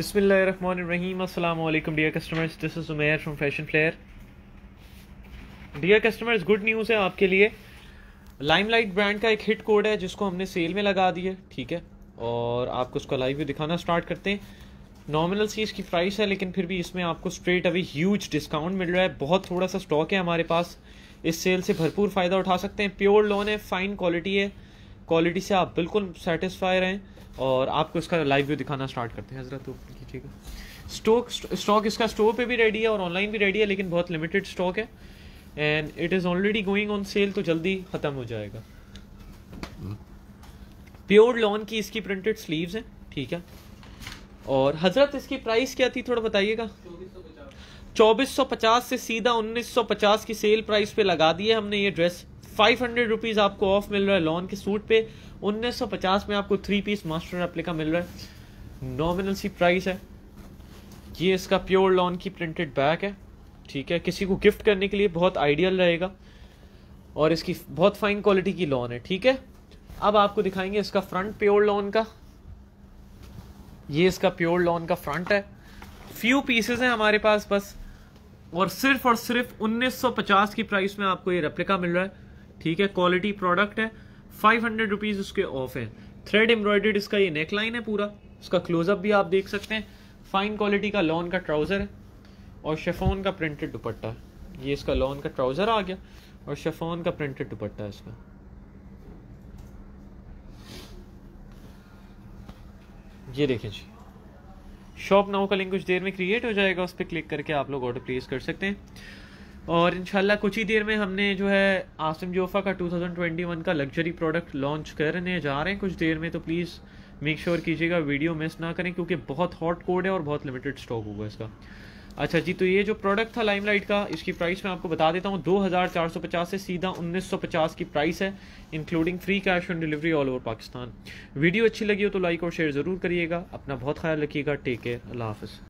Bismillahirrahmanirrahim. Assalamu alaikum, dear customers. This is Umair from Fashion Flair. Dear customers, है आपके लिए limelight brand का एक हिट कोड है जिसको हमने सेल में लगा दिया ठीक है और आपको उसका लाइव भी दिखाना स्टार्ट करते हैं नॉमिनल सी इसकी प्राइस है लेकिन फिर भी इसमें आपको स्ट्रेट अभी ह्यूज डिस्काउंट मिल रहा है बहुत थोड़ा सा स्टॉक है हमारे पास इस सेल से भरपूर फ़ायदा उठा सकते हैं प्योर लोन है फ़ाइन क्वालिटी है क्वालिटी से आप बिल्कुल सेटिस्फाई रहें और आपको इसका लाइव व्यू दिखाना स्टार्ट करते हैं हजरत ओपन तो कीजिएगा स्टॉक स्टॉक इसका स्टोर पे भी रेडी है और ऑनलाइन भी रेडी है लेकिन बहुत लिमिटेड स्टॉक है and it is already going on sale तो जल्दी ख़त्म हो जाएगा प्योर हम्म। लॉन की इसकी प्रिंटेड स्लीव्स हैं ठीक है और हजरत इसकी प्राइस क्या थी थोड़ा बताइएगा चौबीस सौ पचास से सीधा उन्नीस सौ पचास की सेल प्राइस पे लगा दी है हमने ये ड्रेस फाइव हंड्रेड रुपीज़ आपको ऑफ मिल रहा है लॉन के सूट पे उन्नीस सौ पचास में आपको थ्री पीस मास्टर रेप्लिका मिल रहा है नॉमिनल सी प्राइस है ये इसका प्योर लॉन की प्रिंटेड बैग है ठीक है किसी को गिफ्ट करने के लिए बहुत आइडियल रहेगा और इसकी बहुत फाइन क्वालिटी की लॉन है ठीक है अब आपको दिखाएंगे इसका फ्रंट प्योर लॉन का ये इसका प्योर लॉन का फ्रंट है फ्यू पीसेस हैं हमारे पास बस और सिर्फ और सिर्फ 1950 की प्राइस में आपको ये रेप्लिका मिल रहा है ठीक है क्वालिटी प्रोडक्ट है फाइव हंड्रेड रुपीज़ उसके ऑफ है थ्रेड एम्ब्रॉयडर्ड इसका ये नेकलाइन है पूरा इसका क्लोजअप भी आप देख सकते हैं फाइन क्वालिटी का लॉन का ट्राउज़र है और शेफोन का प्रिंटेड दुपट्टा ये इसका लॉन का ट्राउज़र आ गया और शेफोन का प्रिंटेड दुपट्टा है इसका ये देखें जी शॉप नाउ का लिंक कुछ देर में क्रिएट हो जाएगा उस पर क्लिक करके आप लोग ऑर्डर प्लेस कर सकते हैं और इन कुछ ही देर में हमने जो है आसिम जोफा का 2021 का लग्जरी प्रोडक्ट लॉन्च करने जा रहे हैं कुछ देर में तो प्लीज़ मेक श्योर कीजिएगा वीडियो मिस ना करें क्योंकि बहुत हॉट कोड है और बहुत लिमिटेड स्टॉक होगा इसका अच्छा जी तो ये जो प्रोडक्ट था लाइमलाइट का इसकी प्राइस मैं आपको बता देता हूँ 2450 से सीधा 1950 की प्राइस है including free cash on delivery all over Pakistan video अच्छी लगी हो तो लाइक और शेयर ज़रूर करिएगा अपना बहुत ख्याल रखिएगा टेक केयर अल्लाह हाफ़